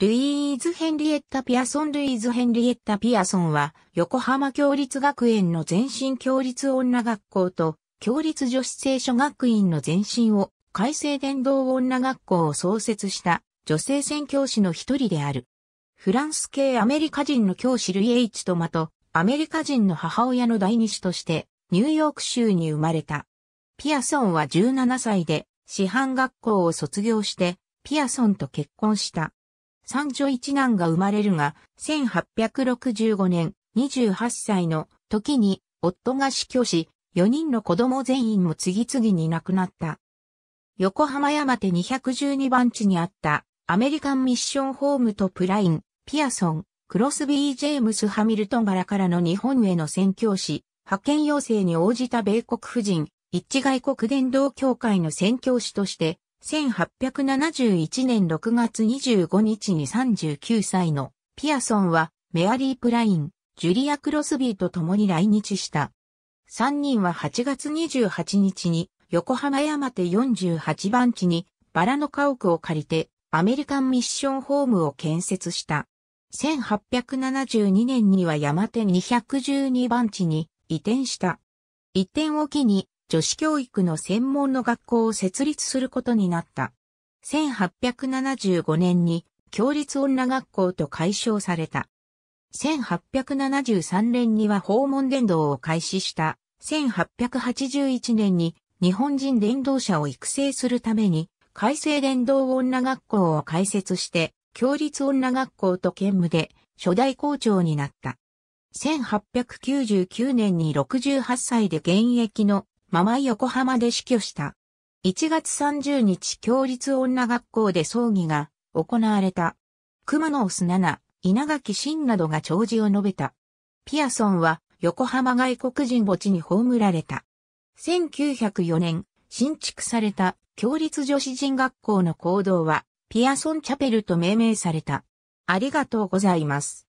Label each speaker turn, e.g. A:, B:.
A: ルイーズ・ヘンリエッタ・ピアソン・ルイーズ・ヘンリエッタ・ピアソンは、横浜共立学園の前身共立女学校と、共立女子聖書学院の前身を、改正伝道女学校を創設した、女性宣教師の一人である。フランス系アメリカ人の教師ルイ・エイチ・トマと、アメリカ人の母親の第二子として、ニューヨーク州に生まれた。ピアソンは17歳で、師範学校を卒業して、ピアソンと結婚した。三女一男が生まれるが、1865年、28歳の時に夫が死去し、4人の子供全員も次々に亡くなった。横浜山手212番地にあったアメリカンミッションホームとプライン、ピアソン、クロスビー・ジェームス・ハミルトンラからの日本への宣教師、派遣要請に応じた米国夫人、一致外国伝道協会の宣教師として1871年6月25日に39歳のピアソンはメアリー・プライン、ジュリア・クロスビーと共に来日した。3人は8月28日に横浜山手48番地にバラの家屋を借りてアメリカンミッションホームを建設した。1872年には山手212番地に移転した。移転を機に女子教育の専門の学校を設立することになった。1875年に共立女学校と解消された。1873年には訪問伝道を開始した。1881年に日本人伝道者を育成するために、改正伝道女学校を開設して、共立女学校と兼務で初代校長になった。1899年に68歳で現役のマま横浜で死去した。1月30日共立女学校で葬儀が行われた。熊野オ七、稲垣真などが弔辞を述べた。ピアソンは横浜外国人墓地に葬られた。1904年、新築された共立女子人学校の行動は、ピアソンチャペルと命名された。ありがとうございます。